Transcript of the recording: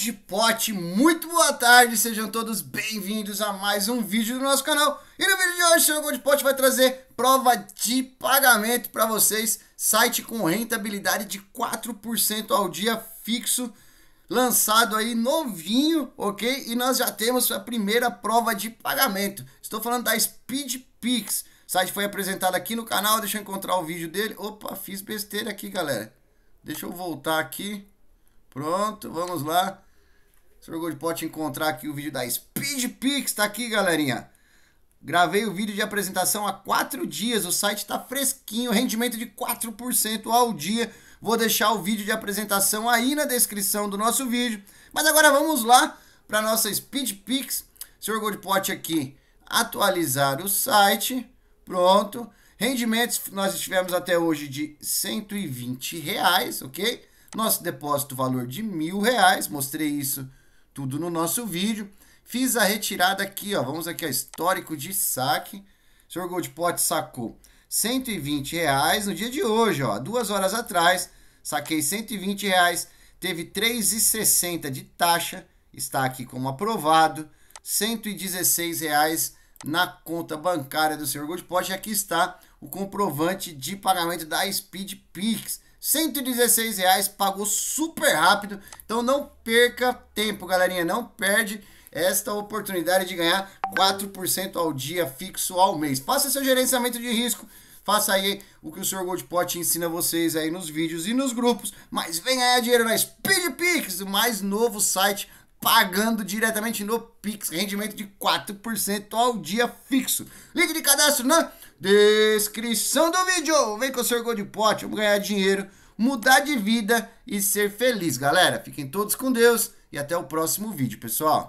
de pote, muito boa tarde, sejam todos bem-vindos a mais um vídeo do nosso canal. E no vídeo de hoje, o Senhor Gold Pot vai trazer prova de pagamento para vocês, site com rentabilidade de 4% ao dia fixo, lançado aí novinho, ok? E nós já temos a primeira prova de pagamento. Estou falando da SpeedPix. O site foi apresentado aqui no canal, deixa eu encontrar o vídeo dele. Opa, fiz besteira aqui, galera. Deixa eu voltar aqui. Pronto, vamos lá. O senhor Gold pode encontrar aqui o vídeo da Speed Pix, tá aqui, galerinha. Gravei o vídeo de apresentação há quatro dias, o site está fresquinho, rendimento de 4% ao dia. Vou deixar o vídeo de apresentação aí na descrição do nosso vídeo. Mas agora vamos lá para a nossa Speed Pix. Sr. Goldpot aqui atualizar o site. Pronto. Rendimentos nós tivemos até hoje de 120 reais, ok? Nosso depósito valor de mil reais, mostrei isso tudo no nosso vídeo. Fiz a retirada aqui, ó, vamos aqui, ó, histórico de saque. O senhor Goldpot sacou 120 reais no dia de hoje, ó, duas horas atrás, saquei 120 reais, teve 3,60 de taxa, está aqui como aprovado, 116 reais na conta bancária do senhor Goldpot. E aqui está o comprovante de pagamento da Speed Pix. 116 reais, pagou super rápido. Então não perca tempo, galerinha, não perde esta oportunidade de ganhar 4% ao dia fixo ao mês. Faça seu gerenciamento de risco, faça aí o que o Sr. Goldpot ensina vocês aí nos vídeos e nos grupos, mas venha ganhar dinheiro na SpeedPix, o mais novo site pagando diretamente no Pix, rendimento de 4% ao dia fixo. Link de cadastro na descrição do vídeo. Vem com o seu orgulho de vamos ganhar dinheiro, mudar de vida e ser feliz, galera. Fiquem todos com Deus e até o próximo vídeo, pessoal.